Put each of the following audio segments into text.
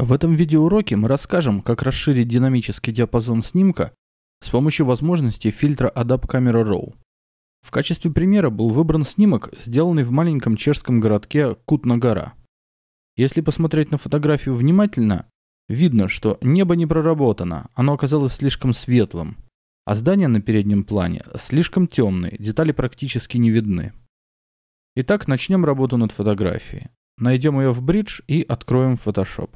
В этом видеоуроке мы расскажем, как расширить динамический диапазон снимка с помощью возможности фильтра Adapt Camera Raw. В качестве примера был выбран снимок, сделанный в маленьком чешском городке Кутна-гора. Если посмотреть на фотографию внимательно, видно, что небо не проработано, оно оказалось слишком светлым, а здания на переднем плане слишком темные, детали практически не видны. Итак, начнем работу над фотографией. Найдем ее в Bridge и откроем Photoshop.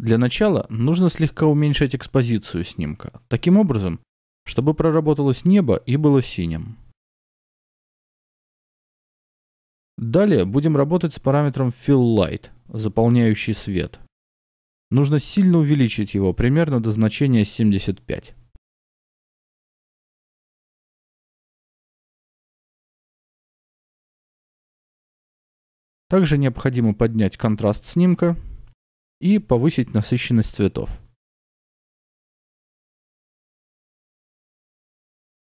Для начала нужно слегка уменьшить экспозицию снимка, таким образом, чтобы проработалось небо и было синим. Далее будем работать с параметром Fill Light, заполняющий свет. Нужно сильно увеличить его, примерно до значения 75. Также необходимо поднять контраст снимка и повысить насыщенность цветов.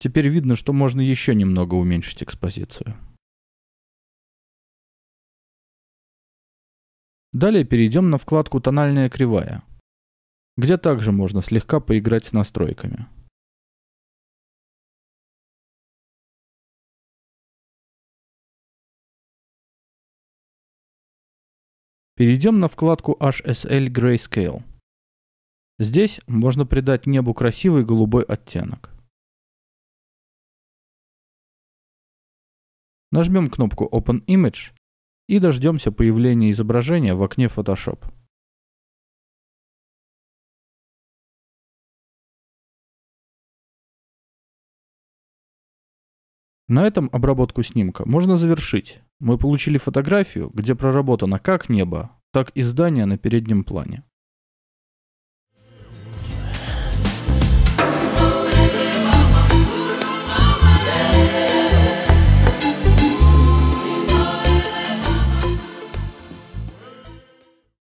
Теперь видно, что можно еще немного уменьшить экспозицию. Далее перейдем на вкладку «Тональная кривая», где также можно слегка поиграть с настройками. Перейдем на вкладку HSL Grayscale. Здесь можно придать небу красивый голубой оттенок. Нажмем кнопку Open Image и дождемся появления изображения в окне Photoshop. На этом обработку снимка можно завершить. Мы получили фотографию, где проработано как небо, так и здания на переднем плане.